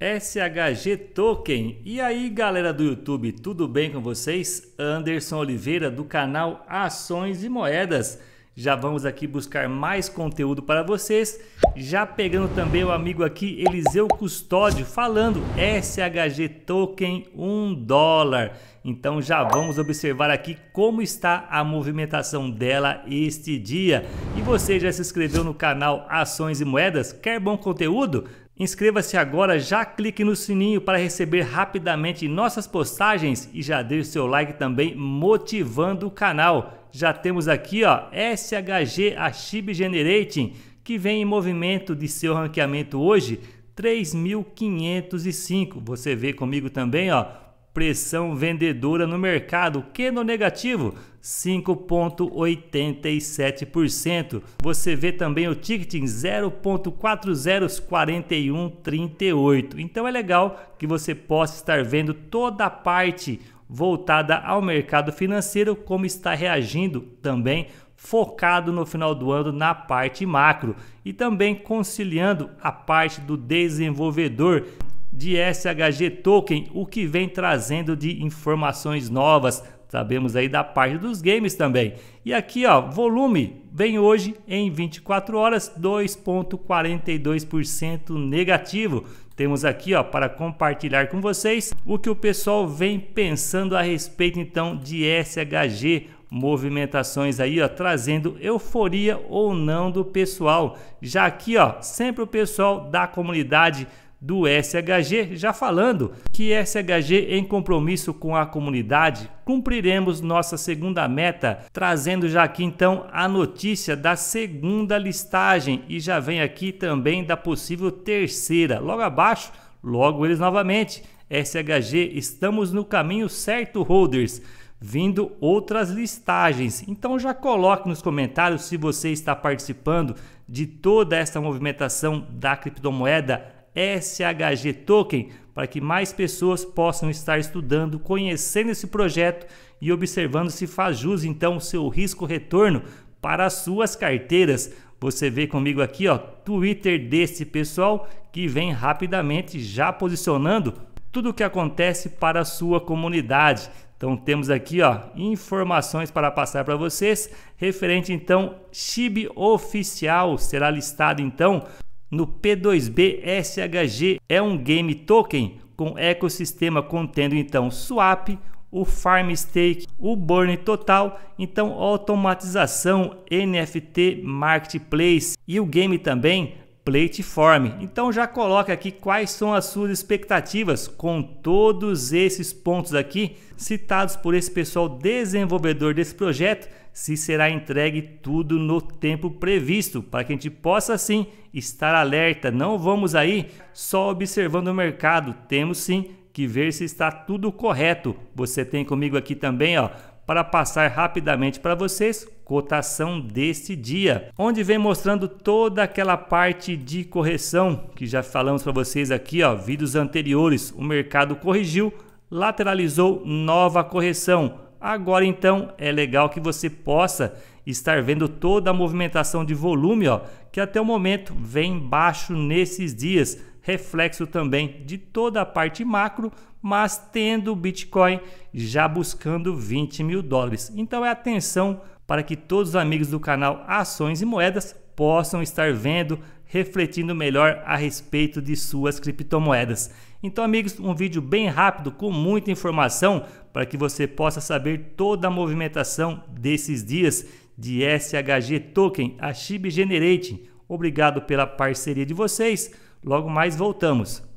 SHG Token. E aí, galera do YouTube, tudo bem com vocês? Anderson Oliveira do canal Ações e Moedas. Já vamos aqui buscar mais conteúdo para vocês. Já pegando também o amigo aqui, Eliseu Custódio, falando SHG Token 1 dólar. Então já vamos observar aqui como está a movimentação dela este dia. E você já se inscreveu no canal Ações e Moedas? Quer bom conteúdo? Inscreva-se agora, já clique no sininho para receber rapidamente nossas postagens e já deixe seu like também motivando o canal. Já temos aqui ó, SHG Achib Generating, que vem em movimento de seu ranqueamento hoje 3.505. Você vê comigo também, ó, pressão vendedora no mercado, que no negativo 5.87%. Você vê também o ticket em 0.404138. Então é legal que você possa estar vendo toda a parte voltada ao mercado financeiro como está reagindo também focado no final do ano na parte macro e também conciliando a parte do desenvolvedor de SHG Token, o que vem trazendo de informações novas, sabemos aí da parte dos games também. E aqui, ó, volume vem hoje em 24 horas 2.42% negativo. Temos aqui, ó, para compartilhar com vocês o que o pessoal vem pensando a respeito então de SHG movimentações aí, ó, trazendo euforia ou não do pessoal. Já aqui, ó, sempre o pessoal da comunidade do SHG, já falando que SHG em compromisso com a comunidade, cumpriremos nossa segunda meta, trazendo já aqui então a notícia da segunda listagem e já vem aqui também da possível terceira. Logo abaixo, logo eles novamente. SHG, estamos no caminho certo, holders vindo outras listagens. Então já coloque nos comentários se você está participando de toda essa movimentação da criptomoeda SHG Token para que mais pessoas possam estar estudando, conhecendo esse projeto e observando se faz jus então o seu risco retorno para as suas carteiras. Você vê comigo aqui, ó, Twitter desse pessoal que vem rapidamente já posicionando tudo o que acontece para a sua comunidade. Então temos aqui, ó, informações para passar para vocês referente então Chib oficial será listado então no P2B SHG é um game token com ecossistema contendo então swap, o farm stake, o burn total, então automatização, NFT, marketplace e o game também Plateform. Então já coloca aqui quais são as suas expectativas com todos esses pontos aqui citados por esse pessoal desenvolvedor desse projeto se será entregue tudo no tempo previsto, para que a gente possa sim estar alerta. Não vamos aí só observando o mercado, temos sim que ver se está tudo correto. Você tem comigo aqui também, ó, para passar rapidamente para vocês cotação deste dia, onde vem mostrando toda aquela parte de correção que já falamos para vocês aqui, ó, vídeos anteriores. O mercado corrigiu, lateralizou, nova correção Agora então é legal que você possa estar vendo toda a movimentação de volume, ó, que até o momento vem baixo nesses dias, reflexo também de toda a parte macro, mas tendo o Bitcoin já buscando 20 mil dólares. Então é atenção para que todos os amigos do canal Ações e Moedas possam estar vendo refletindo melhor a respeito de suas criptomoedas. Então, amigos, um vídeo bem rápido com muita informação para que você possa saber toda a movimentação desses dias de SHG Token, a SHIB Generating. Obrigado pela parceria de vocês. Logo mais voltamos.